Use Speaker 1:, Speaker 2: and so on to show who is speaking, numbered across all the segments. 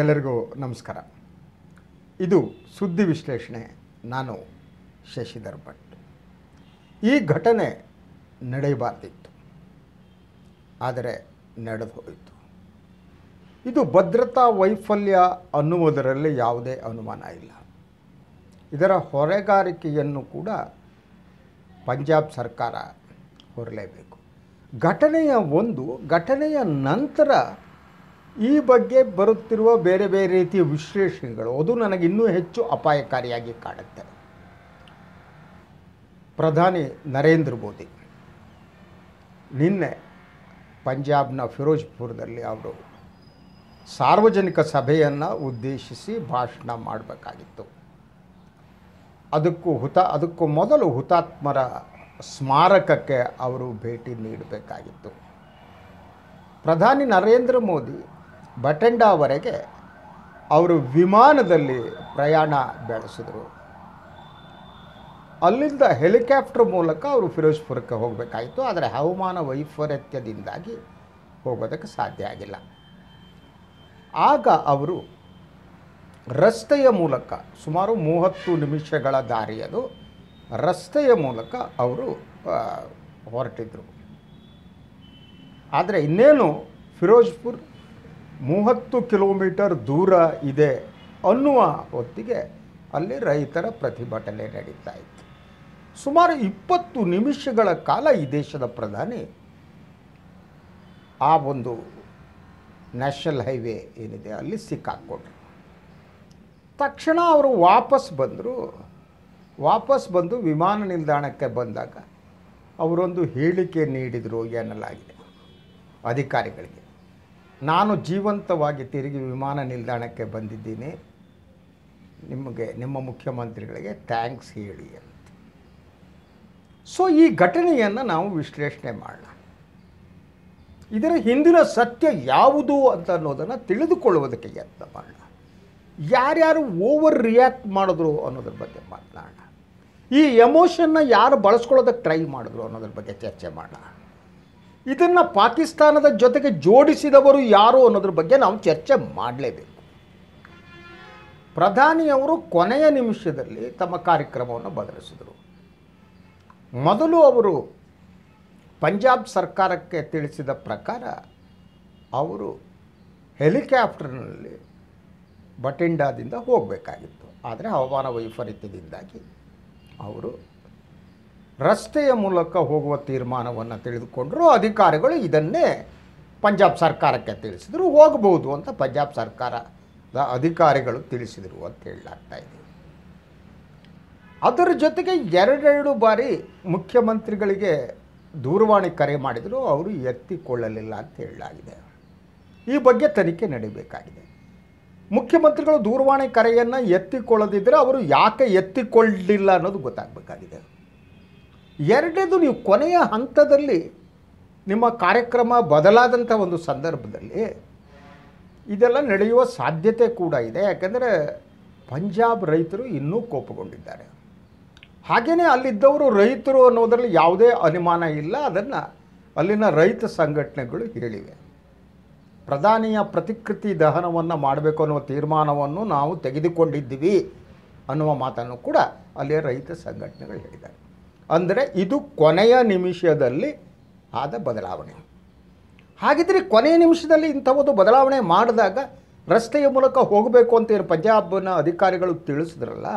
Speaker 1: ಎಲ್ಲರಿಗೂ ನಮಸ್ಕಾರ ಇದು ಸುದ್ದಿ ವಿಶ್ಲೇಷಣೆ ನಾನು ಶಶಿಧರ್ ಭಟ್ ಈ ಘಟನೆ ನಡೆಯಬಾರ್ದಿತ್ತು ಆದರೆ ನಡೆದು ಹೋಯಿತು ಇದು ಭದ್ರತಾ ವೈಫಲ್ಯ ಅನ್ನುವುದರಲ್ಲಿ ಯಾವುದೇ ಅನುಮಾನ ಇಲ್ಲ ಇದರ ಹೊರೆಗಾರಿಕೆಯನ್ನು ಕೂಡ ಪಂಜಾಬ್ ಸರ್ಕಾರ ಹೊರಲೇಬೇಕು ಘಟನೆಯ ಒಂದು ಘಟನೆಯ ನಂತರ ಈ ಬಗ್ಗೆ ಬರುತ್ತಿರುವ ಬೇರೆ ಬೇರೆ ರೀತಿಯ ವಿಶ್ಲೇಷಣೆಗಳು ಅದು ನನಗೆ ಇನ್ನೂ ಹೆಚ್ಚು ಅಪಾಯಕಾರಿಯಾಗಿ ಕಾಣುತ್ತೆ ಪ್ರಧಾನಿ ನರೇಂದ್ರ ಮೋದಿ ನಿನ್ನೆ ಪಂಜಾಬ್ನ ಫಿರೋಜ್ಪುರದಲ್ಲಿ ಅವರು ಸಾರ್ವಜನಿಕ ಸಭೆಯನ್ನು ಉದ್ದೇಶಿಸಿ ಭಾಷಣ ಮಾಡಬೇಕಾಗಿತ್ತು ಅದಕ್ಕೂ ಹುತ ಅದಕ್ಕೂ ಮೊದಲು ಹುತಾತ್ಮರ ಸ್ಮಾರಕಕ್ಕೆ ಅವರು ಭೇಟಿ ನೀಡಬೇಕಾಗಿತ್ತು ಪ್ರಧಾನಿ ನರೇಂದ್ರ ಮೋದಿ ಬಟೆಂಡಾವರೆಗೆ ಅವರು ವಿಮಾನದಲ್ಲಿ ಪ್ರಯಾಣ ಬೆಳೆಸಿದರು ಅಲ್ಲಿಂದ ಹೆಲಿಕಾಪ್ಟರ್ ಮೂಲಕ ಅವರು ಫಿರೋಜ್ಪುರಕ್ಕೆ ಹೋಗಬೇಕಾಯಿತು ಆದರೆ ಹವಾಮಾನ ವೈಪರೀತ್ಯದಿಂದಾಗಿ ಹೋಗೋದಕ್ಕೆ ಸಾಧ್ಯ ಆಗಿಲ್ಲ ಆಗ ಅವರು ರಸ್ತೆಯ ಮೂಲಕ ಸುಮಾರು ಮೂವತ್ತು ನಿಮಿಷಗಳ ದಾರಿಯದು ರಸ್ತೆಯ ಮೂಲಕ ಅವರು ಹೊರಟಿದ್ರು ಆದರೆ ಇನ್ನೇನು ಫಿರೋಜ್ಪುರ್ ಮೂವತ್ತು ಕಿಲೋಮೀಟರ್ ದೂರ ಇದೆ ಅನ್ನುವ ಹೊತ್ತಿಗೆ ಅಲ್ಲಿ ರೈತರ ಪ್ರತಿಭಟನೆ ನಡೀತಾ ಇತ್ತು ಸುಮಾರು ಇಪ್ಪತ್ತು ನಿಮಿಷಗಳ ಕಾಲ ಈ ದೇಶದ ಪ್ರಧಾನಿ ಆ ಒಂದು ನ್ಯಾಷನಲ್ ಹೈವೇ ಏನಿದೆ ಅಲ್ಲಿ ಸಿಕ್ಕಾಕ್ಕೊಂಡ್ರು ತಕ್ಷಣ ಅವರು ವಾಪಸ್ ಬಂದರು ವಾಪಸ್ ಬಂದು ವಿಮಾನ ನಿಲ್ದಾಣಕ್ಕೆ ಬಂದಾಗ ಅವರೊಂದು ಹೇಳಿಕೆ ನೀಡಿದರು ಎನ್ನಲಾಗಿದೆ ಅಧಿಕಾರಿಗಳಿಗೆ ನಾನು ಜೀವಂತವಾಗಿ ತಿರುಗಿ ವಿಮಾನ ನಿಲ್ದಾಣಕ್ಕೆ ಬಂದಿದ್ದೀನಿ ನಿಮಗೆ ನಿಮ್ಮ ಮುಖ್ಯಮಂತ್ರಿಗಳಿಗೆ ಥ್ಯಾಂಕ್ಸ್ ಹೇಳಿ ಅಂತ ಸೊ ಈ ಘಟನೆಯನ್ನು ನಾವು ವಿಶ್ಲೇಷಣೆ ಮಾಡೋಣ ಇದರ ಹಿಂದಿನ ಸತ್ಯ ಯಾವುದು ಅಂತ ಅನ್ನೋದನ್ನು ತಿಳಿದುಕೊಳ್ಳುವುದಕ್ಕೆ ಯತ್ನ ಮಾಡೋಣ ಯಾರ್ಯಾರು ಓವರ್ ರಿಯಾಕ್ಟ್ ಮಾಡಿದ್ರು ಅನ್ನೋದ್ರ ಬಗ್ಗೆ ಮಾತನಾಡೋಣ ಈ ಎಮೋಷನ್ನ ಯಾರು ಬಳಸ್ಕೊಳ್ಳೋದಕ್ಕೆ ಟ್ರೈ ಮಾಡಿದ್ರು ಅನ್ನೋದ್ರ ಬಗ್ಗೆ ಚರ್ಚೆ ಮಾಡೋಣ ಇದನ್ನು ಪಾಕಿಸ್ತಾನದ ಜೊತೆಗೆ ಜೋಡಿಸಿದವರು ಯಾರು ಅನ್ನೋದ್ರ ಬಗ್ಗೆ ನಾವು ಚರ್ಚೆ ಮಾಡಲೇಬೇಕು ಪ್ರಧಾನಿಯವರು ಕೊನೆಯ ನಿಮಿಷದಲ್ಲಿ ತಮ್ಮ ಕಾರ್ಯಕ್ರಮವನ್ನು ಬದಲಿಸಿದರು ಮೊದಲು ಅವರು ಪಂಜಾಬ್ ಸರ್ಕಾರಕ್ಕೆ ತಿಳಿಸಿದ ಪ್ರಕಾರ ಅವರು ಹೆಲಿಕಾಪ್ಟರ್ನಲ್ಲಿ ಬಟಿಂಡಾದಿಂದ ಹೋಗಬೇಕಾಗಿತ್ತು ಆದರೆ ಹವಾಮಾನ ವೈಪರೀತ್ಯದಿಂದಾಗಿ ಅವರು ರಸ್ತೆಯ ಮೂಲಕ ಹೋಗುವ ತೀರ್ಮಾನವನ್ನು ತಿಳಿದುಕೊಂಡರು ಅಧಿಕಾರಿಗಳು ಇದನ್ನೇ ಪಂಜಾಬ್ ಸರ್ಕಾರಕ್ಕೆ ತಿಳಿಸಿದರು ಹೋಗಬಹುದು ಅಂತ ಪಂಜಾಬ್ ಸರ್ಕಾರದ ಅಧಿಕಾರಿಗಳು ತಿಳಿಸಿದರು ಅಂತ ಹೇಳಲಾಗ್ತಾ ಇದೆ ಅದರ ಜೊತೆಗೆ ಎರಡೆರಡು ಬಾರಿ ಮುಖ್ಯಮಂತ್ರಿಗಳಿಗೆ ದೂರವಾಣಿ ಕರೆ ಮಾಡಿದರೂ ಅವರು ಎತ್ತಿಕೊಳ್ಳಲಿಲ್ಲ ಅಂತ ಹೇಳಲಾಗಿದೆ ಈ ಬಗ್ಗೆ ತನಿಖೆ ನಡೀಬೇಕಾಗಿದೆ ಮುಖ್ಯಮಂತ್ರಿಗಳು ದೂರವಾಣಿ ಕರೆಯನ್ನು ಎತ್ತಿಕೊಳ್ಳದಿದ್ದರೆ ಅವರು ಯಾಕೆ ಎತ್ತಿಕೊಳ್ಳಲಿಲ್ಲ ಅನ್ನೋದು ಗೊತ್ತಾಗಬೇಕಾಗಿದೆ ಎರಡನೇದು ನೀವು ಕೊನೆಯ ಹಂತದಲ್ಲಿ ನಿಮ್ಮ ಕಾರ್ಯಕ್ರಮ ಬದಲಾದಂಥ ಒಂದು ಸಂದರ್ಭದಲ್ಲಿ ಇದೆಲ್ಲ ನಡೆಯುವ ಸಾಧ್ಯತೆ ಕೂಡ ಇದೆ ಯಾಕೆಂದರೆ ಪಂಜಾಬ್ ರೈತರು ಇನ್ನೂ ಕೋಪಗೊಂಡಿದ್ದಾರೆ ಹಾಗೆಯೇ ಅಲ್ಲಿದ್ದವರು ರೈತರು ಅನ್ನೋದರಲ್ಲಿ ಯಾವುದೇ ಅನುಮಾನ ಇಲ್ಲ ಅದನ್ನು ಅಲ್ಲಿನ ರೈತ ಸಂಘಟನೆಗಳು ಹೇಳಿವೆ ಪ್ರಧಾನಿಯ ಪ್ರತಿಕೃತಿ ದಹನವನ್ನು ಮಾಡಬೇಕು ಅನ್ನುವ ತೀರ್ಮಾನವನ್ನು ನಾವು ತೆಗೆದುಕೊಂಡಿದ್ದೀವಿ ಅನ್ನುವ ಮಾತನ್ನು ಕೂಡ ಅಲ್ಲಿಯ ರೈತ ಸಂಘಟನೆಗಳು ಹೇಳಿದ್ದಾರೆ ಅಂದರೆ ಇದು ಕೊನೆಯ ನಿಮಿಷದಲ್ಲಿ ಆದ ಬದಲಾವಣೆ ಹಾಗಿದ್ದರೆ ಕೊನೆಯ ನಿಮಿಷದಲ್ಲಿ ಇಂಥ ಒಂದು ಬದಲಾವಣೆ ಮಾಡಿದಾಗ ರಸ್ತೆಯ ಮೂಲಕ ಹೋಗಬೇಕು ಅಂತ ಪಂಜಾಬ್ನ ಅಧಿಕಾರಿಗಳು ತಿಳಿಸಿದ್ರಲ್ಲ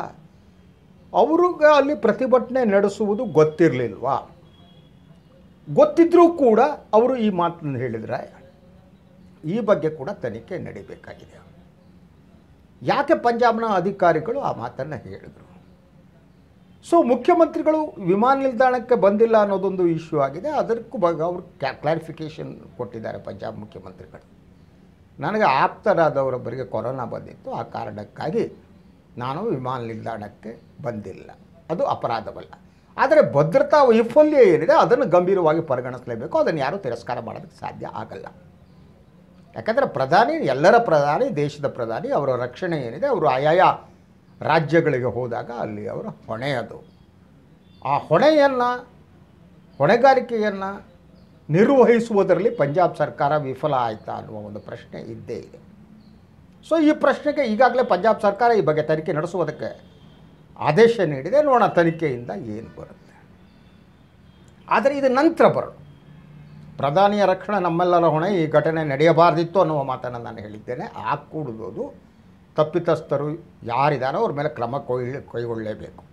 Speaker 1: ಅವ್ರಿಗೆ ಅಲ್ಲಿ ಪ್ರತಿಭಟನೆ ನಡೆಸುವುದು ಗೊತ್ತಿರಲಿಲ್ವಾ ಗೊತ್ತಿದ್ರೂ ಕೂಡ ಅವರು ಈ ಮಾತನ್ನು ಹೇಳಿದರೆ ಈ ಬಗ್ಗೆ ಕೂಡ ತನಿಖೆ ನಡೀಬೇಕಾಗಿದೆ ಯಾಕೆ ಪಂಜಾಬ್ನ ಅಧಿಕಾರಿಗಳು ಆ ಮಾತನ್ನು ಹೇಳಿದರು ಸೊ ಮುಖ್ಯಮಂತ್ರಿಗಳು ವಿಮಾನ ನಿಲ್ದಾಣಕ್ಕೆ ಬಂದಿಲ್ಲ ಅನ್ನೋದೊಂದು ಇಶ್ಯೂ ಆಗಿದೆ ಅದಕ್ಕೂ ಬಗ್ಗೆ ಅವರು ಕ್ಲಾರಿಫಿಕೇಷನ್ ಕೊಟ್ಟಿದ್ದಾರೆ ಪಂಜಾಬ್ ಮುಖ್ಯಮಂತ್ರಿಗಳು ನನಗೆ ಆಪ್ತರಾದವರೊಬ್ಬರಿಗೆ ಕೊರೋನಾ ಬಂದಿತ್ತು ಆ ಕಾರಣಕ್ಕಾಗಿ ನಾನು ವಿಮಾನ ನಿಲ್ದಾಣಕ್ಕೆ ಬಂದಿಲ್ಲ ಅದು ಅಪರಾಧವಲ್ಲ ಆದರೆ ಭದ್ರತಾ ವೈಫಲ್ಯ ಏನಿದೆ ಅದನ್ನು ಗಂಭೀರವಾಗಿ ಪರಿಗಣಿಸಲೇಬೇಕು ಅದನ್ನು ಯಾರೂ ತಿರಸ್ಕಾರ ಮಾಡೋದಕ್ಕೆ ಸಾಧ್ಯ ಆಗಲ್ಲ ಯಾಕಂದರೆ ಪ್ರಧಾನಿ ಎಲ್ಲರ ಪ್ರಧಾನಿ ದೇಶದ ಪ್ರಧಾನಿ ಅವರ ರಕ್ಷಣೆ ಏನಿದೆ ಅವರು ಆಯಾಯ ರಾಜ್ಯಗಳಿಗೆ ಹೋದಾಗ ಅಲ್ಲಿ ಅವರ ಹೊಣೆ ಅದು ಆ ಹೊಣೆಯನ್ನು ಹೊಣೆಗಾರಿಕೆಯನ್ನು ನಿರ್ವಹಿಸುವುದರಲ್ಲಿ ಪಂಜಾಬ್ ಸರ್ಕಾರ ವಿಫಲ ಆಯಿತಾ ಅನ್ನುವ ಒಂದು ಪ್ರಶ್ನೆ ಇದ್ದೇ ಇದೆ ಸೊ ಈ ಪ್ರಶ್ನೆಗೆ ಈಗಾಗಲೇ ಪಂಜಾಬ್ ಸರ್ಕಾರ ಈ ಬಗ್ಗೆ ತನಿಖೆ ನಡೆಸುವುದಕ್ಕೆ ಆದೇಶ ನೀಡಿದೆ ನೋಡೋಣ ತನಿಖೆಯಿಂದ ಏನು ಬರುತ್ತೆ ಆದರೆ ಇದು ನಂತರ ಬರೋಣ ಪ್ರಧಾನಿಯ ರಕ್ಷಣೆ ನಮ್ಮೆಲ್ಲರ ಹೊಣೆ ಈ ಘಟನೆ ನಡೆಯಬಾರ್ದಿತ್ತು ಅನ್ನುವ ಮಾತನ್ನು ನಾನು ಹೇಳಿದ್ದೇನೆ ಆ ಕೂಡುವುದು ತಪ್ಪಿತಸ್ಥರು ಯಾರಿದ್ದಾರೋ ಅವ್ರ ಮೇಲೆ ಕ್ರಮ ಕೈ ಕೈಗೊಳ್ಳಲೇಬೇಕು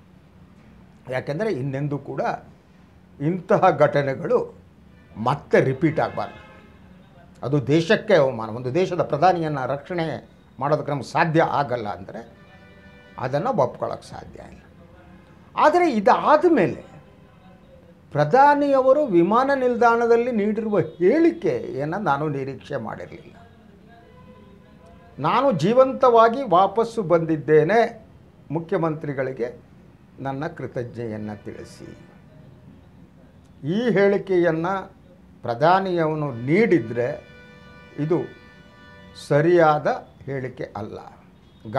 Speaker 1: ಯಾಕೆಂದರೆ ಇನ್ನೆಂದೂ ಕೂಡ ಇಂತಹ ಘಟನೆಗಳು ಮತ್ತೆ ರಿಪೀಟ್ ಆಗಬಾರ್ದು ಅದು ದೇಶಕ್ಕೆ ಅವಮಾನ ಒಂದು ದೇಶದ ಪ್ರಧಾನಿಯನ್ನು ರಕ್ಷಣೆ ಮಾಡೋದಕ್ಕೆ ನಮ್ಗೆ ಸಾಧ್ಯ ಆಗಲ್ಲ ಅಂದರೆ ಅದನ್ನು ಒಪ್ಕೊಳ್ಳೋಕ್ಕೆ ಸಾಧ್ಯ ಇಲ್ಲ ಆದರೆ ಇದಾದ ಮೇಲೆ ಪ್ರಧಾನಿಯವರು ವಿಮಾನ ನಿಲ್ದಾಣದಲ್ಲಿ ನೀಡಿರುವ ಹೇಳಿಕೆ ನಾನು ನಿರೀಕ್ಷೆ ಮಾಡಿರಲಿಲ್ಲ ನಾನು ಜೀವಂತವಾಗಿ ವಾಪಸ್ಸು ಬಂದಿದ್ದೇನೆ ಮುಖ್ಯಮಂತ್ರಿಗಳಿಗೆ ನನ್ನ ಕೃತಜ್ಞೆಯನ್ನು ತಿಳಿಸಿ ಈ ಹೇಳಿಕೆಯನ್ನು ಪ್ರಧಾನಿಯವನು ನೀಡಿದರೆ ಇದು ಸರಿಯಾದ ಹೇಳಿಕೆ ಅಲ್ಲ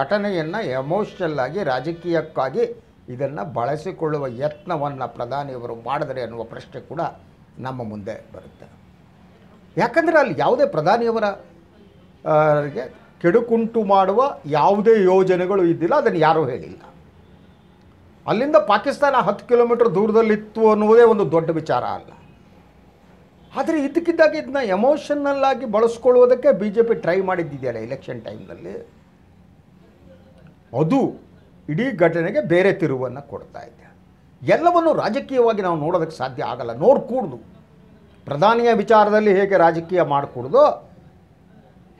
Speaker 1: ಘಟನೆಯನ್ನು ಎಮೋಷನಲ್ಲಾಗಿ ರಾಜಕೀಯಕ್ಕಾಗಿ ಇದನ್ನು ಬಳಸಿಕೊಳ್ಳುವ ಯತ್ನವನ್ನು ಪ್ರಧಾನಿಯವರು ಮಾಡಿದರೆ ಅನ್ನುವ ಪ್ರಶ್ನೆ ಕೂಡ ನಮ್ಮ ಮುಂದೆ ಬರುತ್ತೆ ಯಾಕಂದರೆ ಅಲ್ಲಿ ಯಾವುದೇ ಪ್ರಧಾನಿಯವರಿಗೆ ಕೆಡುಕುಂಟು ಮಾಡುವ ಯಾವುದೇ ಯೋಜನೆಗಳು ಇದ್ದಿಲ್ಲ ಅದನ್ನು ಯಾರೂ ಹೇಳಿಲ್ಲ ಅಲ್ಲಿಂದ ಪಾಕಿಸ್ತಾನ ಹತ್ತು ಕಿಲೋಮೀಟರ್ ದೂರದಲ್ಲಿತ್ತು ಅನ್ನುವುದೇ ಒಂದು ದೊಡ್ಡ ವಿಚಾರ ಅಲ್ಲ ಆದರೆ ಇದಕ್ಕಿದ್ದಾಗ ಇದನ್ನ ಎಮೋಷನಲ್ಲಾಗಿ ಬಳಸ್ಕೊಳ್ಳುವುದಕ್ಕೆ ಬಿ ಜೆ ಪಿ ಟ್ರೈ ಮಾಡಿದ್ದಿದೆಯಲ್ಲ ಎಲೆಕ್ಷನ್ ಟೈಮ್ನಲ್ಲಿ ಅದು ಇಡೀ ಘಟನೆಗೆ ಬೇರೆ ತಿರುವನ್ನು ಕೊಡ್ತಾ ಇದೆ ಎಲ್ಲವನ್ನು ರಾಜಕೀಯವಾಗಿ ನಾವು ನೋಡೋದಕ್ಕೆ ಸಾಧ್ಯ ಆಗಲ್ಲ ನೋಡ್ಕೂಡ್ದು ಪ್ರಧಾನಿಯ ವಿಚಾರದಲ್ಲಿ ಹೇಗೆ ರಾಜಕೀಯ ಮಾಡಿಕೊಡ್ದು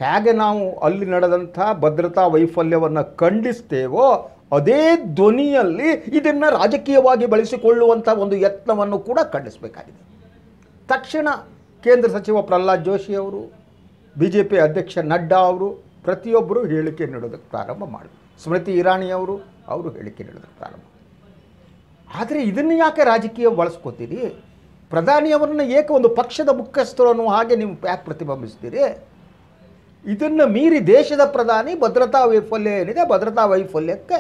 Speaker 1: ಹೇಗೆ ನಾವು ಅಲ್ಲಿ ನಡೆದಂಥ ಭದ್ರತಾ ವೈಫಲ್ಯವನ್ನು ಖಂಡಿಸ್ತೇವೋ ಅದೇ ಧ್ವನಿಯಲ್ಲಿ ಇದನ್ನು ರಾಜಕೀಯವಾಗಿ ಬಳಸಿಕೊಳ್ಳುವಂಥ ಒಂದು ಯತ್ನವನ್ನು ಕೂಡ ಖಂಡಿಸಬೇಕಾಗಿದೆ ತಕ್ಷಣ ಕೇಂದ್ರ ಸಚಿವ ಪ್ರಹ್ಲಾದ್ ಜೋಶಿ ಅವರು ಬಿ ಜೆ ಪಿ ಅಧ್ಯಕ್ಷ ನಡ್ಡಾ ಅವರು ಪ್ರತಿಯೊಬ್ಬರು ಹೇಳಿಕೆ ನೀಡೋದಕ್ಕೆ ಪ್ರಾರಂಭ ಮಾಡಿದರು ಸ್ಮೃತಿ ಇರಾಣಿಯವರು ಅವರು ಹೇಳಿಕೆ ನೀಡೋದಕ್ಕೆ ಪ್ರಾರಂಭ ಆದರೆ ಇದನ್ನು ಯಾಕೆ ರಾಜಕೀಯ ಬಳಸ್ಕೋತೀರಿ ಪ್ರಧಾನಿಯವರನ್ನು ಏಕೆ ಒಂದು ಪಕ್ಷದ ಮುಖ್ಯಸ್ಥರು ಅನ್ನುವ ಹಾಗೆ ನೀವು ಯಾಕೆ ಪ್ರತಿಬಿಂಬಿಸ್ತೀರಿ ಇದನ್ನು ಮೀರಿ ದೇಶದ ಪ್ರಧಾನಿ ಭದ್ರತಾ ವೈಫಲ್ಯ ಏನಿದೆ ಭದ್ರತಾ ವೈಫಲ್ಯಕ್ಕೆ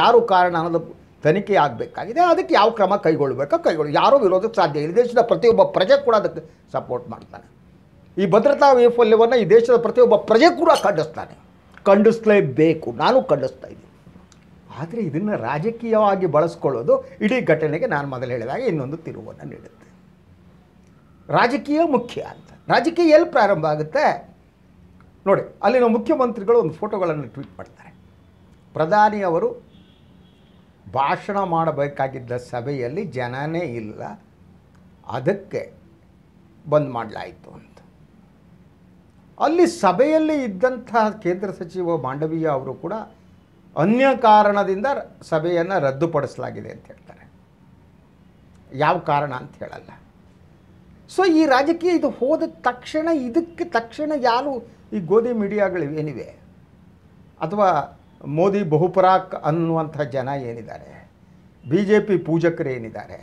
Speaker 1: ಯಾರು ಕಾರಣ ಅನ್ನೋದು ತನಿಖೆ ಆಗಬೇಕಾಗಿದೆ ಅದಕ್ಕೆ ಯಾವ ಕ್ರಮ ಕೈಗೊಳ್ಳಬೇಕೋ ಕೈಗೊಳ್ಳಿ ಯಾರೂ ವಿರೋಧಕ್ಕೆ ಸಾಧ್ಯ ಇಲ್ಲ ದೇಶದ ಪ್ರತಿಯೊಬ್ಬ ಪ್ರಜೆ ಕೂಡ ಅದಕ್ಕೆ ಸಪೋರ್ಟ್ ಮಾಡ್ತಾನೆ ಈ ಭದ್ರತಾ ವೈಫಲ್ಯವನ್ನು ಈ ದೇಶದ ಪ್ರತಿಯೊಬ್ಬ ಪ್ರಜೆ ಕೂಡ ಖಂಡಿಸ್ತಾನೆ ಖಂಡಿಸಲೇಬೇಕು ನಾನು ಖಂಡಿಸ್ತಾ ಇದ್ದೀನಿ ಆದರೆ ಇದನ್ನು ರಾಜಕೀಯವಾಗಿ ಬಳಸ್ಕೊಳ್ಳೋದು ಇಡೀ ಘಟನೆಗೆ ನಾನು ಮೊದಲು ಹೇಳಿದಾಗ ಇನ್ನೊಂದು ತಿರುವನ್ನು ನೀಡುತ್ತೆ ರಾಜಕೀಯ ಮುಖ್ಯ ಅಂತ ರಾಜಕೀಯ ಎಲ್ಲಿ ಪ್ರಾರಂಭ ಆಗುತ್ತೆ ನೋಡಿ ಅಲ್ಲಿನ ಮುಖ್ಯಮಂತ್ರಿಗಳು ಒಂದು ಫೋಟೋಗಳನ್ನು ಟ್ವೀಟ್ ಮಾಡ್ತಾರೆ ಪ್ರಧಾನಿಯವರು ಭಾಷಣ ಮಾಡಬೇಕಾಗಿದ್ದ ಸಭೆಯಲ್ಲಿ ಜನನೇ ಇಲ್ಲ ಅದಕ್ಕೆ ಬಂದ್ ಮಾಡಲಾಯಿತು ಅಂತ ಅಲ್ಲಿ ಸಭೆಯಲ್ಲಿ ಇದ್ದಂತಹ ಕೇಂದ್ರ ಸಚಿವ ಮಾಂಡವೀಯ ಅವರು ಕೂಡ ಅನ್ಯ ಕಾರಣದಿಂದ ಸಭೆಯನ್ನು ರದ್ದುಪಡಿಸಲಾಗಿದೆ ಅಂತ ಹೇಳ್ತಾರೆ ಯಾವ ಕಾರಣ ಅಂತ ಹೇಳಲ್ಲ ಸೊ ಈ ರಾಜಕೀಯ ಇದು ಹೋದ ತಕ್ಷಣ ಇದಕ್ಕೆ ತಕ್ಷಣ ಯಾರು ಈ ಗೋಧಿ ಮೀಡಿಯಾಗಳು ಏನಿವೆ ಅಥವಾ ಮೋದಿ ಬಹುಪರಾಕ್ ಅನ್ನುವಂಥ ಜನ ಏನಿದ್ದಾರೆ ಬಿ ಜೆ ಪಿ ಪೂಜಕರು ಏನಿದ್ದಾರೆ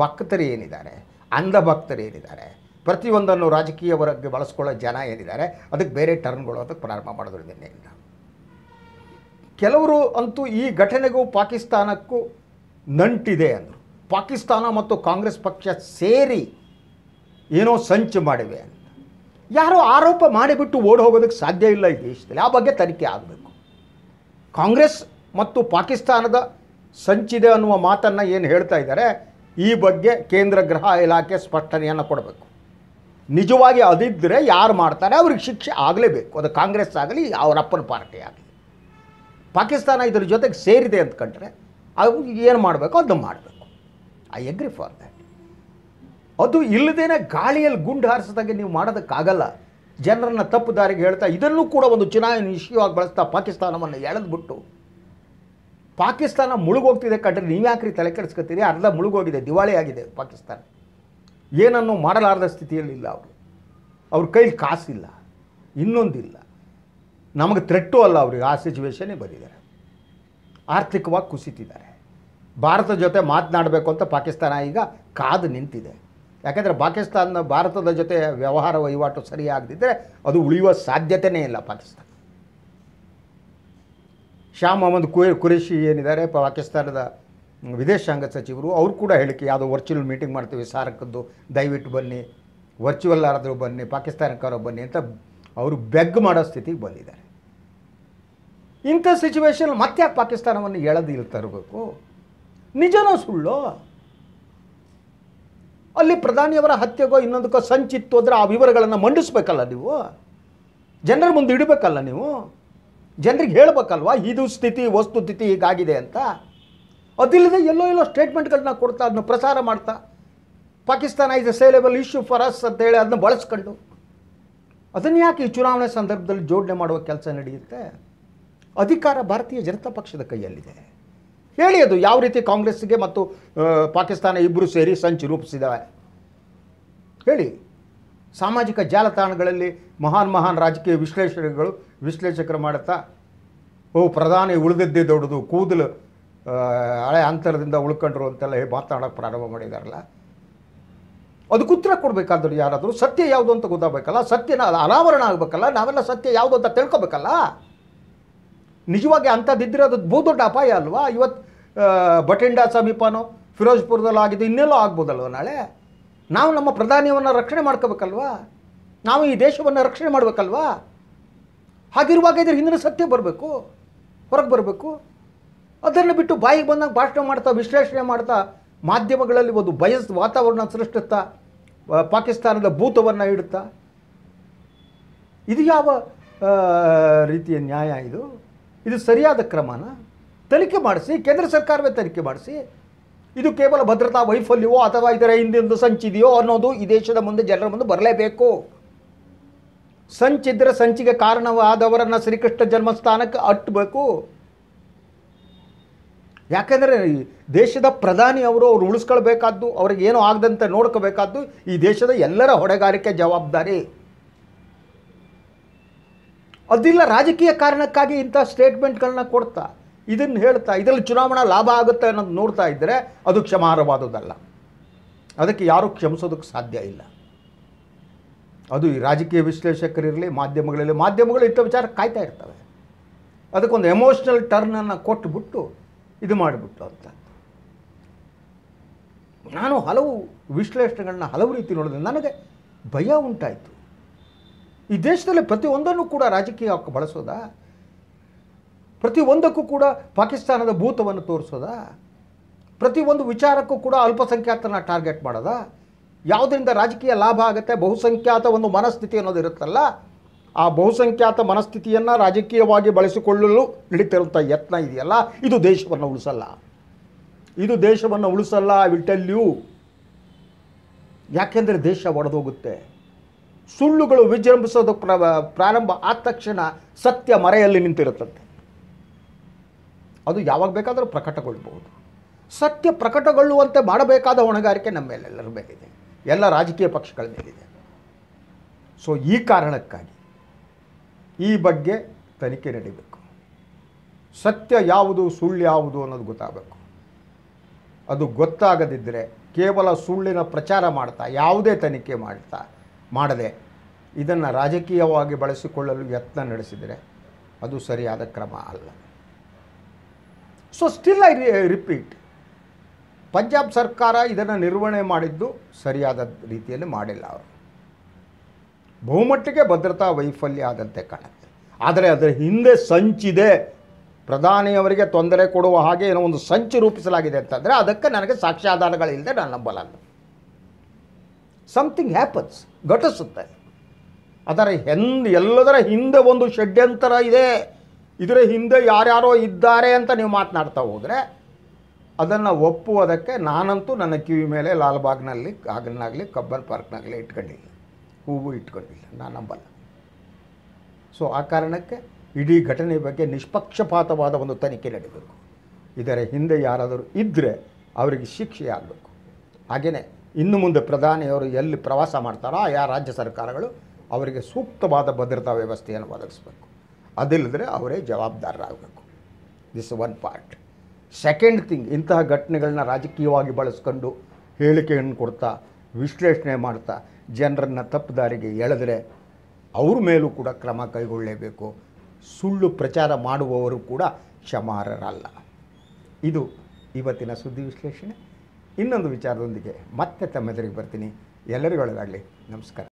Speaker 1: ಭಕ್ತರು ಏನಿದ್ದಾರೆ ಅಂಧ ಭಕ್ತರು ಏನಿದ್ದಾರೆ ಪ್ರತಿಯೊಂದನ್ನು ರಾಜಕೀಯ ವರ್ಗಕ್ಕೆ ಬಳಸ್ಕೊಳ್ಳೋ ಜನ ಏನಿದ್ದಾರೆ ಅದಕ್ಕೆ ಬೇರೆ ಟರ್ನ್ಗಳು ಅದಕ್ಕೆ ಪ್ರಾರಂಭ ಮಾಡಿದ್ರು ಕೆಲವರು ಅಂತೂ ಈ ಘಟನೆಗೂ ಪಾಕಿಸ್ತಾನಕ್ಕೂ ನಂಟಿದೆ ಅಂದರು ಪಾಕಿಸ್ತಾನ ಮತ್ತು ಕಾಂಗ್ರೆಸ್ ಪಕ್ಷ ಸೇರಿ ಏನೋ ಸಂಚು ಮಾಡಿವೆ ಅಂತ ಯಾರೋ ಆರೋಪ ಮಾಡಿಬಿಟ್ಟು ಓಡಿ ಹೋಗೋದಕ್ಕೆ ಸಾಧ್ಯ ಇಲ್ಲ ಈ ದೇಶದಲ್ಲಿ ಆ ಬಗ್ಗೆ ತನಿಖೆ ಆಗಬೇಕು ಕಾಂಗ್ರೆಸ್ ಮತ್ತು ಪಾಕಿಸ್ತಾನದ ಸಂಚಿದೆ ಅನ್ನುವ ಮಾತನ್ನು ಏನು ಹೇಳ್ತಾ ಇದ್ದಾರೆ ಈ ಬಗ್ಗೆ ಕೇಂದ್ರ ಗೃಹ ಇಲಾಖೆ ಸ್ಪಷ್ಟನೆಯನ್ನು ಕೊಡಬೇಕು ನಿಜವಾಗಿ ಅದಿದ್ದರೆ ಯಾರು ಮಾಡ್ತಾರೆ ಅವ್ರಿಗೆ ಶಿಕ್ಷೆ ಆಗಲೇಬೇಕು ಅದು ಕಾಂಗ್ರೆಸ್ ಆಗಲಿ ಅವರ ಅಪ್ಪನ ಪಾರ್ಟಿ ಆಗಲಿ ಪಾಕಿಸ್ತಾನ ಇದರ ಜೊತೆಗೆ ಸೇರಿದೆ ಅಂತ ಕಂಡ್ರೆ ಅವ್ರಿಗೆ ಏನು ಮಾಡಬೇಕು ಅದನ್ನು ಮಾಡಬೇಕು ಐ ಎಗ್ರಿ ಫಾರ್ ದ್ಯಾಟ್ ಅದು ಇಲ್ಲದೇನೆ ಗಾಳಿಯಲ್ಲಿ ಗುಂಡು ಹಾರಿಸಿದಾಗ ನೀವು ಮಾಡೋದಕ್ಕಾಗಲ್ಲ ಜನರನ್ನು ತಪ್ಪು ದಾರಿಗೆ ಹೇಳ್ತಾ ಇದನ್ನು ಕೂಡ ಒಂದು ಚುನಾವಣೆ ಇಶ್ಯೂ ಆಗಿ ಬಳಸ್ತಾ ಪಾಕಿಸ್ತಾನವನ್ನು ಎಳೆದ್ಬಿಟ್ಟು ಪಾಕಿಸ್ತಾನ ಮುಳುಗೋಗ್ತಿದೆ ಕಂಡ್ರೆ ಯಾಕ್ರಿ ತಲೆ ಕೆಡಿಸ್ಕೊತೀರಿ ಅರ್ಧ ಮುಳುಗೋಗಿದೆ ದಿವಾಳಿ ಆಗಿದೆ ಪಾಕಿಸ್ತಾನ ಏನನ್ನು ಮಾಡಲಾರದ ಸ್ಥಿತಿಯಲ್ಲಿಲ್ಲ ಅವರು ಅವ್ರ ಕೈಲಿ ಕಾಸಿಲ್ಲ ಇನ್ನೊಂದಿಲ್ಲ ನಮಗೆ ಥ್ರೆಟ್ಟು ಅಲ್ಲ ಅವ್ರಿಗೆ ಆ ಸಿಚುವೇಶನ್ನೇ ಬಂದಿದ್ದಾರೆ ಆರ್ಥಿಕವಾಗಿ ಕುಸಿತಿದ್ದಾರೆ ಭಾರತದ ಜೊತೆ ಮಾತನಾಡಬೇಕು ಅಂತ ಪಾಕಿಸ್ತಾನ ಈಗ ಕಾದು ನಿಂತಿದೆ ಯಾಕೆಂದರೆ ಪಾಕಿಸ್ತಾನ ಭಾರತದ ಜೊತೆ ವ್ಯವಹಾರ ವಹಿವಾಟು ಸರಿಯಾಗದಿದ್ದರೆ ಅದು ಉಳಿಯುವ ಸಾಧ್ಯತೆಯೇ ಇಲ್ಲ ಪಾಕಿಸ್ತಾನ ಶಾ ಮೊಹಮ್ಮದ್ ಕುಯ್ ಕುರೇಶಿ ಏನಿದ್ದಾರೆ ಪಾಕಿಸ್ತಾನದ ವಿದೇಶಾಂಗ ಸಚಿವರು ಅವ್ರು ಕೂಡ ಹೇಳಿಕೆ ಯಾವುದೋ ವರ್ಚುವಲ್ ಮೀಟಿಂಗ್ ಮಾಡ್ತೀವಿ ಸಾರಕ್ಕದ್ದು ದಯವಿಟ್ಟು ಬನ್ನಿ ವರ್ಚುವಲ್ ಆದರೂ ಬನ್ನಿ ಪಾಕಿಸ್ತಾನಕ್ಕಾರೋ ಬನ್ನಿ ಅಂತ ಅವರು ಬೆಗ್ ಮಾಡೋ ಸ್ಥಿತಿಗೆ ಬಂದಿದ್ದಾರೆ ಇಂಥ ಸಿಚುವೇಶನ್ ಮತ್ತೆ ಪಾಕಿಸ್ತಾನವನ್ನು ಎಳೆದು ತರಬೇಕು ನಿಜನೋ ಸುಳ್ಳೋ ಅಲ್ಲಿ ಪ್ರಧಾನಿಯವರ ಹತ್ಯೆಗೋ ಇನ್ನೊಂದಕ್ಕೋ ಸಂಚಿತ್ತು ಅಂದರೆ ಆ ವಿವರಗಳನ್ನು ಮಂಡಿಸ್ಬೇಕಲ್ಲ ನೀವು ಜನರ ಮುಂದೆ ಇಡಬೇಕಲ್ಲ ನೀವು ಜನರಿಗೆ ಹೇಳಬೇಕಲ್ವಾ ಇದು ಸ್ಥಿತಿ ಸ್ಥಿತಿ ಹೀಗಾಗಿದೆ ಅಂತ ಅದಿಲ್ಲದೆ ಎಲ್ಲೋ ಎಲ್ಲೋ ಸ್ಟೇಟ್ಮೆಂಟ್ಗಳನ್ನ ಕೊಡ್ತಾ ಅದನ್ನು ಪ್ರಸಾರ ಮಾಡ್ತಾ ಪಾಕಿಸ್ತಾನ ಇದು a saleable issue for us ಅಂತ ಹೇಳಿ ಅದನ್ನ ಬಳಸ್ಕೊಂಡು ಅದನ್ನು ಯಾಕೆ ಈ ಚುನಾವಣೆ ಸಂದರ್ಭದಲ್ಲಿ ಜೋಡಣೆ ಮಾಡುವ ಕೆಲಸ ನಡೆಯುತ್ತೆ ಅಧಿಕಾರ ಭಾರತೀಯ ಜನತಾ ಪಕ್ಷದ ಕೈಯಲ್ಲಿದೆ ಹೇಳಿ ಅದು ಯಾವ ರೀತಿ ಕಾಂಗ್ರೆಸ್ಗೆ ಮತ್ತು ಪಾಕಿಸ್ತಾನ ಇಬ್ಬರು ಸೇರಿ ಸಂಚು ರೂಪಿಸಿದ್ದಾವೆ ಹೇಳಿ ಸಾಮಾಜಿಕ ಜಾಲತಾಣಗಳಲ್ಲಿ ಮಹಾನ್ ಮಹಾನ್ ರಾಜಕೀಯ ವಿಶ್ಲೇಷಕಗಳು ವಿಶ್ಲೇಷಕರು ಮಾಡುತ್ತಾ ಓ ಪ್ರಧಾನಿ ಉಳಿದಿದ್ದೆ ದೊಡ್ಡದು ಕೂದಲು ಹಳೆ ಅಂತರದಿಂದ ಉಳ್ಕೊಂಡ್ರು ಅಂತೆಲ್ಲ ಮಾತಾಡೋಕ್ಕೆ ಪ್ರಾರಂಭ ಮಾಡಿದಾರಲ್ಲ ಅದಕ್ಕೆ ಉತ್ತರ ಕೊಡಬೇಕಾದ್ರು ಯಾರಾದರೂ ಸತ್ಯ ಯಾವುದು ಅಂತ ಗೊತ್ತಾಗಬೇಕಲ್ಲ ಸತ್ಯನ ಅನಾವರಣ ಆಗಬೇಕಲ್ಲ ನಾವೆಲ್ಲ ಸತ್ಯ ಯಾವುದು ಅಂತ ತಿಳ್ಕೊಬೇಕಲ್ಲ ನಿಜವಾಗಿ ಅಂಥದ್ದಿದ್ದರೆ ಅದು ಬಹುದೊಡ್ಡ ಅಪಾಯ ಅಲ್ವಾ ಇವತ್ತು ಬಟಿಂಡಾ ಸಮೀಪನೋ ಫಿರೋಜ್ಪುರದಲ್ಲೂ ಆಗಿದ್ದು ಇನ್ನೆಲ್ಲೋ ಆಗ್ಬೋದಲ್ವ ನಾಳೆ ನಾವು ನಮ್ಮ ಪ್ರಧಾನಿಯವನ್ನು ರಕ್ಷಣೆ ಮಾಡ್ಕೋಬೇಕಲ್ವಾ ನಾವು ಈ ದೇಶವನ್ನು ರಕ್ಷಣೆ ಮಾಡಬೇಕಲ್ವಾ ಹಾಗಿರುವಾಗ ಇದ್ರ ಹಿಂದಿನ ಸತ್ಯ ಬರಬೇಕು ಹೊರಗೆ ಬರಬೇಕು ಅದನ್ನು ಬಿಟ್ಟು ಬಾಯಿಗೆ ಬಂದಾಗ ಭಾಷಣ ಮಾಡ್ತಾ ವಿಶ್ಲೇಷಣೆ ಮಾಡ್ತಾ ಮಾಧ್ಯಮಗಳಲ್ಲಿ ಒಂದು ಬಯಸ್ ವಾತಾವರಣ ಸೃಷ್ಟಿಸ್ತಾ ಪಾಕಿಸ್ತಾನದ ಭೂತವನ್ನು ಇಡುತ್ತಾ ಇದು ಯಾವ ರೀತಿಯ ನ್ಯಾಯ ಇದು ಇದು ಸರಿಯಾದ ಕ್ರಮನಾ ತನಿಖೆ ಮಾಡಿಸಿ ಕೇಂದ್ರ ಸರ್ಕಾರವೇ ತನಿಖೆ ಮಾಡಿಸಿ ಇದು ಕೇವಲ ಭದ್ರತಾ ವೈಫಲ್ಯವೋ ಅಥವಾ ಇದರ ಹಿಂದೊಂದು ಸಂಚಿದೆಯೋ ಅನ್ನೋದು ಈ ದೇಶದ ಮುಂದೆ ಜನರ ಮುಂದೆ ಬರಲೇಬೇಕು ಸಂಚಿದ್ರೆ ಸಂಚಿಗೆ ಕಾರಣವಾದವರನ್ನು ಶ್ರೀಕೃಷ್ಣ ಜನ್ಮಸ್ಥಾನಕ್ಕೆ ಅಟ್ಟಬೇಕು ಯಾಕೆಂದರೆ ದೇಶದ ಪ್ರಧಾನಿ ಅವರು ಅವ್ರು ಉಳಿಸ್ಕೊಳ್ಬೇಕಾದ್ದು ಅವ್ರಿಗೆ ಏನೂ ಆಗದಂತೆ ನೋಡ್ಕೋಬೇಕಾದ್ದು ಈ ದೇಶದ ಎಲ್ಲರ ಹೊಣೆಗಾರಿಕೆ ಜವಾಬ್ದಾರಿ ಅದಿಲ್ಲ ರಾಜಕೀಯ ಕಾರಣಕ್ಕಾಗಿ ಇಂಥ ಸ್ಟೇಟ್ಮೆಂಟ್ಗಳನ್ನ ಕೊಡ್ತಾ ಇದನ್ನು ಹೇಳ್ತಾ ಇದರಲ್ಲಿ ಚುನಾವಣಾ ಲಾಭ ಆಗುತ್ತೆ ಅನ್ನೋದು ನೋಡ್ತಾ ಇದ್ದರೆ ಅದು ಕ್ಷಮಾರ್ಹವಾದುದಲ್ಲ ಅದಕ್ಕೆ ಯಾರೂ ಕ್ಷಮಿಸೋದಕ್ಕೆ ಸಾಧ್ಯ ಇಲ್ಲ ಅದು ಈ ರಾಜಕೀಯ ವಿಶ್ಲೇಷಕರಿರಲಿ ಮಾಧ್ಯಮಗಳಿರಲಿ ಮಾಧ್ಯಮಗಳು ಇಂಥ ವಿಚಾರ ಕಾಯ್ತಾ ಇರ್ತವೆ ಅದಕ್ಕೊಂದು ಎಮೋಷ್ನಲ್ ಟರ್ನನ್ನು ಕೊಟ್ಟುಬಿಟ್ಟು ಇದು ಮಾಡಿಬಿಟ್ಟು ಅಂತ ನಾನು ಹಲವು ವಿಶ್ಲೇಷಣೆಗಳನ್ನ ಹಲವು ರೀತಿ ನೋಡಿದ್ರೆ ನನಗೆ ಭಯ ಉಂಟಾಯಿತು ಈ ದೇಶದಲ್ಲಿ ಪ್ರತಿಯೊಂದನ್ನು ಕೂಡ ರಾಜಕೀಯ ಬಳಸೋದಾ ಪ್ರತಿಯೊಂದಕ್ಕೂ ಕೂಡ ಪಾಕಿಸ್ತಾನದ ಭೂತವನ್ನು ತೋರಿಸೋದಾ ಪ್ರತಿಯೊಂದು ವಿಚಾರಕ್ಕೂ ಕೂಡ ಅಲ್ಪಸಂಖ್ಯಾತನ ಟಾರ್ಗೆಟ್ ಮಾಡೋದ ಯಾವುದರಿಂದ ರಾಜಕೀಯ ಲಾಭ ಆಗುತ್ತೆ ಬಹುಸಂಖ್ಯಾತ ಒಂದು ಮನಸ್ಥಿತಿ ಅನ್ನೋದು ಇರುತ್ತಲ್ಲ ಆ ಬಹುಸಂಖ್ಯಾತ ಮನಸ್ಥಿತಿಯನ್ನು ರಾಜಕೀಯವಾಗಿ ಬಳಸಿಕೊಳ್ಳಲು ನಡೀತಿರುವಂಥ ಯತ್ನ ಇದೆಯಲ್ಲ ಇದು ದೇಶವನ್ನು ಉಳಿಸಲ್ಲ ಇದು ದೇಶವನ್ನು ಉಳಿಸಲ್ಲ ವಿಲ್ ಯಾಕೆಂದರೆ ದೇಶ ಒಡೆದೋಗುತ್ತೆ ಸುಳ್ಳುಗಳು ವಿಜೃಂಭಿಸೋದು ಪ್ರಾರಂಭ ಆದ ತಕ್ಷಣ ಸತ್ಯ ಮರೆಯಲ್ಲಿ ನಿಂತಿರುತ್ತಂತೆ ಅದು ಯಾವಾಗ ಬೇಕಾದರೂ ಪ್ರಕಟಗೊಳ್ಳಬಹುದು ಸತ್ಯ ಪ್ರಕಟಗೊಳ್ಳುವಂತೆ ಮಾಡಬೇಕಾದ ಹೊಣೆಗಾರಿಕೆ ನಮ್ಮ ಮೇಲೆಲ್ಲರ ಮೇಲಿದೆ ಎಲ್ಲ ರಾಜಕೀಯ ಪಕ್ಷಗಳ ಮೇಲಿದೆ ಸೊ ಈ ಕಾರಣಕ್ಕಾಗಿ ಈ ಬಗ್ಗೆ ತನಿಖೆ ನಡೀಬೇಕು ಸತ್ಯ ಯಾವುದು ಸುಳ್ಳು ಯಾವುದು ಅನ್ನೋದು ಗೊತ್ತಾಗಬೇಕು ಅದು ಗೊತ್ತಾಗದಿದ್ದರೆ ಕೇವಲ ಸುಳ್ಳಿನ ಪ್ರಚಾರ ಮಾಡ್ತಾ ಯಾವುದೇ ತನಿಖೆ ಮಾಡ್ತಾ ಮಾಡದೆ ಇದನ್ನು ರಾಜಕೀಯವಾಗಿ ಬಳಸಿಕೊಳ್ಳಲು ಯತ್ನ ನಡೆಸಿದರೆ ಅದು ಸರಿಯಾದ ಕ್ರಮ ಅಲ್ಲ so still I repeat Punjab ಸರ್ಕಾರ ಇದನ್ನು ನಿರ್ವಹಣೆ ಮಾಡಿದ್ದು ಸರಿಯಾದ ರೀತಿಯಲ್ಲಿ ಮಾಡಿಲ್ಲ ಅವರು ಬಹುಮಟ್ಟಿಗೆ ಭದ್ರತಾ ವೈಫಲ್ಯ ಆದಂತೆ ಕಾಣುತ್ತೆ ಆದರೆ ಅದರ ಹಿಂದೆ ಸಂಚಿದೆ ಪ್ರಧಾನಿಯವರಿಗೆ ತೊಂದರೆ ಕೊಡುವ ಹಾಗೆ ಏನೋ ಒಂದು ಸಂಚು ರೂಪಿಸಲಾಗಿದೆ ಅಂತಂದರೆ ಅದಕ್ಕೆ ನನಗೆ ಸಾಕ್ಷ್ಯಾಧಾರಗಳಿಲ್ಲದೆ ನಾನು ನಂಬಲಲ್ಲ ಸಮಥಿಂಗ್ ಹ್ಯಾಪನ್ಸ್ ಘಟಿಸುತ್ತೆ ಅದರ ಹೆಂದು ಎಲ್ಲದರ ಹಿಂದೆ ಒಂದು ಷಡ್ಯಂತರ ಇದೆ ಇದರ ಹಿಂದೆ ಯಾರ್ಯಾರೋ ಇದ್ದಾರೆ ಅಂತ ನೀವು ಮಾತನಾಡ್ತಾ ಹೋದರೆ ಅದನ್ನು ಒಪ್ಪುವುದಕ್ಕೆ ನಾನಂತೂ ನನ್ನ ಕಿವಿ ಮೇಲೆ ಲಾಲ್ಬಾಗ್ನಲ್ಲಿ ಆಗನ್ನಾಗಲಿ ಕಬ್ಬನ್ ಪಾರ್ಕ್ನಾಗಲಿ ಇಟ್ಕೊಂಡಿಲ್ಲ ಹೂವು ಇಟ್ಕೊಂಡಿಲ್ಲ ನಾನು ನಂಬಲ್ಲ ಸೊ ಆ ಕಾರಣಕ್ಕೆ ಇಡೀ ಘಟನೆ ಬಗ್ಗೆ ನಿಷ್ಪಕ್ಷಪಾತವಾದ ಒಂದು ತನಿಖೆ ನಡೀಬೇಕು ಇದರ ಹಿಂದೆ ಯಾರಾದರೂ ಇದ್ದರೆ ಅವರಿಗೆ ಶಿಕ್ಷೆ ಆಗಬೇಕು ಹಾಗೆಯೇ ಇನ್ನು ಮುಂದೆ ಪ್ರಧಾನಿಯವರು ಎಲ್ಲಿ ಪ್ರವಾಸ ಮಾಡ್ತಾರೋ ಆ ರಾಜ್ಯ ಸರ್ಕಾರಗಳು ಅವರಿಗೆ ಸೂಕ್ತವಾದ ಭದ್ರತಾ ವ್ಯವಸ್ಥೆಯನ್ನು ಒದಗಿಸಬೇಕು ಅದಿಲ್ಲದ್ರೆ ಅವರೇ ಜವಾಬ್ದಾರರಾಗಬೇಕು this one part second thing ಇಂತಹ ಘಟನೆಗಳನ್ನ ರಾಜಕೀಯವಾಗಿ ಬಳಸ್ಕೊಂಡು ಹೇಳಿಕೆಯನ್ನು ಕೊಡ್ತಾ ವಿಶ್ಲೇಷಣೆ ಮಾಡ್ತಾ ಜನರನ್ನು ತಪ್ಪು ದಾರಿಗೆ ಎಳೆದರೆ ಅವ್ರ ಮೇಲೂ ಕೂಡ ಕ್ರಮ ಕೈಗೊಳ್ಳಲೇಬೇಕು ಸುಳ್ಳು ಪ್ರಚಾರ ಮಾಡುವವರು ಕೂಡ ಕ್ಷಮಾರರಲ್ಲ ಇದು ಇವತ್ತಿನ ಸುದ್ದಿ ವಿಶ್ಲೇಷಣೆ ಇನ್ನೊಂದು ವಿಚಾರದೊಂದಿಗೆ ಮತ್ತೆ ತಮ್ಮೆದುರಿಗೆ ಬರ್ತೀನಿ ಎಲ್ಲರಿಗೊಳಗಾಗಲಿ ನಮಸ್ಕಾರ